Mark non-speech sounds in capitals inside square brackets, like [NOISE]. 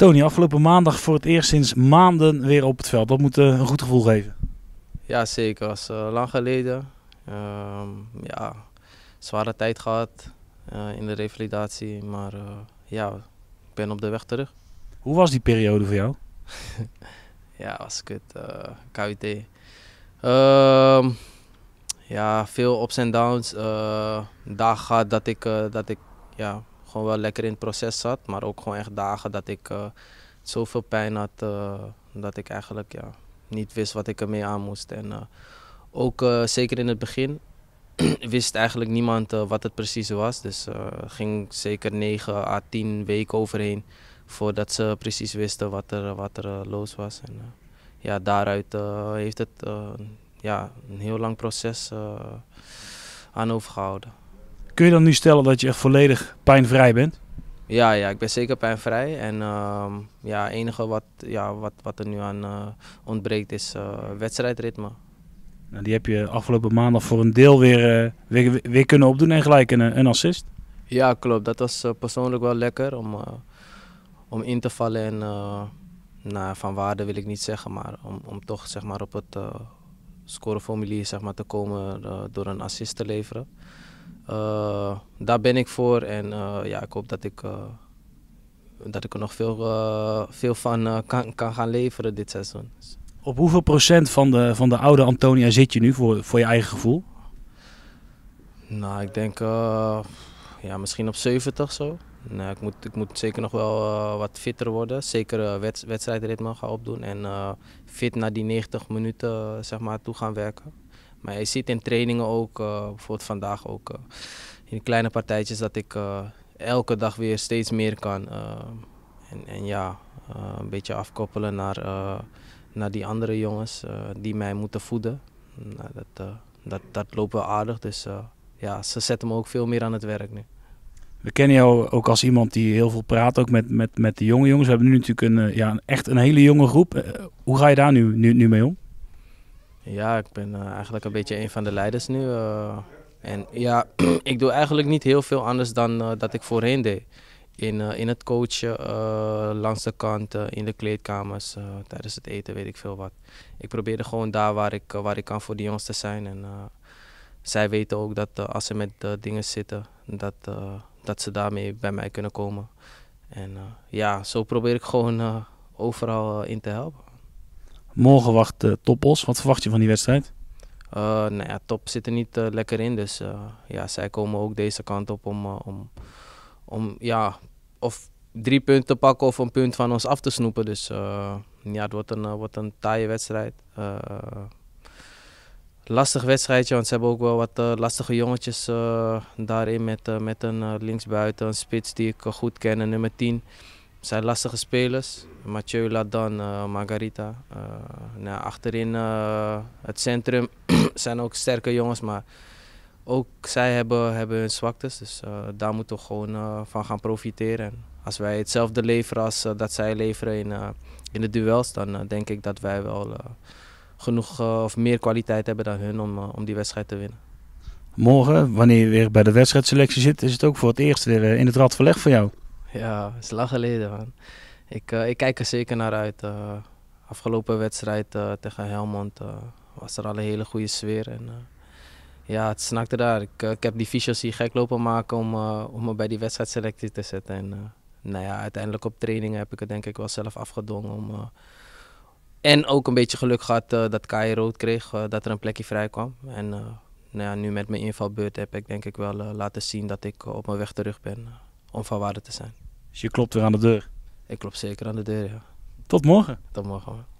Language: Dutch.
Tony, afgelopen maandag voor het eerst sinds maanden weer op het veld. Dat moet eh, een goed gevoel geven. Ja, zeker. Dat is eh, lang geleden. Ehm, ja, zware tijd gehad eh, in de revalidatie. Maar ja, ik ben op de weg terug. Hoe was die periode voor jou? [LAUGHS] ja, was kut. Uh, KUT. Uh, ehm, ja, veel ups en downs. Uh, dagen dat ik, dat ik ja, gewoon wel lekker in het proces zat. Maar ook gewoon echt dagen dat ik eh, zoveel pijn had eh, dat ik eigenlijk ja, niet wist wat ik ermee aan moest. En eh, ook zeker in het begin [CLEARS THROAT] wist eigenlijk niemand wat het precies was. Dus ging zeker 9 à 10 weken overheen voordat ze precies wisten wat er, wat er los was. En, ja, daaruit heeft het ja, een heel lang proces uh, aan overgehouden. Kun je dan nu stellen dat je echt volledig pijnvrij bent? Ja, ja ik ben zeker pijnvrij. En ehm, ja, het enige wat, ja, wat, wat er nu aan eh, ontbreekt is eh, wedstrijdritme. Nou, die heb je afgelopen maandag voor een deel weer, eh, weer, weer, kunnen opdoen en gelijk een, een assist. Ja, klopt. Dat was persoonlijk wel lekker om, om in te vallen. En nou, van waarde wil ik niet zeggen, maar om, om toch zeg maar, op het scoreformulier zeg maar, te komen door een assist te leveren. Eh, daar ben ik voor en eh, ja, ik hoop dat ik, eh, dat ik er nog veel, veel van kan, kan gaan leveren dit seizoen. Op hoeveel procent van de, van de oude Antonia zit je nu voor, voor je eigen gevoel? Nou, ik denk ja, misschien op 70 zo. Nou, ik, moet, ik moet zeker nog wel wat fitter worden. Zeker wedstrijdritme gaan opdoen en fit naar die 90 minuten zeg maar, toe gaan werken. Maar je ziet in trainingen ook, eh, bijvoorbeeld vandaag ook, eh, in kleine partijtjes dat ik eh, elke dag weer steeds meer kan. En, en, ja, een beetje afkoppelen naar, naar die andere jongens die mij moeten voeden. Nou, dat, dat, dat loopt wel aardig, dus ja, ze zetten me ook veel meer aan het werk nu. We kennen jou ook als iemand die heel veel praat, ook met, met, met de jonge jongens. We hebben nu natuurlijk een, ja, echt een hele jonge groep. Hoe ga je daar nu, nu, nu mee om? Ja, ik ben eh, eigenlijk een beetje een van de leiders nu. Eh. en ja, [CLEARS THROAT] ik doe eigenlijk niet heel veel anders dan eh, dat ik voorheen deed. In, in het coachen, langs de kant, in de kleedkamers, tijdens het eten, weet ik veel wat. Ik probeerde gewoon daar waar ik, waar ik kan voor de jongens te zijn. En zij weten ook dat als ze met dingen zitten, dat, dat ze daarmee bij mij kunnen komen. En ja, zo probeer ik gewoon overal in te helpen. Morgen wacht uh, Wat verwacht je van die wedstrijd? Eh, nou ja, Top zit er niet eh, lekker in. Dus ja, zij komen ook deze kant op om, om, om ja, of drie punten te pakken of een punt van ons af te snoepen. Dus ja, het wordt een, wordt een taaie wedstrijd. lastig wedstrijdje, want ze hebben ook wel wat lastige jongetjes daarin. Met, met een linksbuiten, een spits die ik goed ken, nummer 10 zijn lastige spelers. Mathieu Ladan, eh, Margarita. Eh, nou, achterin eh, het centrum [CLEARS THROAT] zijn ook sterke jongens, maar ook zij hebben, hebben hun zwaktes. Dus daar moeten we gewoon van gaan profiteren. als wij hetzelfde leveren als dat zij leveren in, in de duels, dan denk ik dat wij wel genoeg of meer kwaliteit hebben dan hun om, om die wedstrijd te winnen. Morgen, wanneer je weer bij de wedstrijdselectie zit, is het ook voor het eerst weer in het rad verleg voor jou. Ja, het is lang geleden, man. Ik, eh, ik kijk er zeker naar uit. Eh. afgelopen wedstrijd eh, tegen Helmond was er al een hele goede sfeer. En, ja, het snakte daar. Ik, ik heb die fiches hier gek lopen maken om, om me bij die wedstrijdselectie te zetten. En, nou ja, uiteindelijk op trainingen heb ik het denk ik wel zelf afgedongen. Om, en ook een beetje geluk gehad dat Kai rood kreeg, dat er een plekje vrij kwam. En nou ja, nu met mijn invalbeurt heb ik denk ik wel laten zien dat ik op mijn weg terug ben om van waarde te zijn. Dus je klopt weer aan de deur? Ik klop zeker aan de deur, ja. Tot morgen. Tot morgen, man.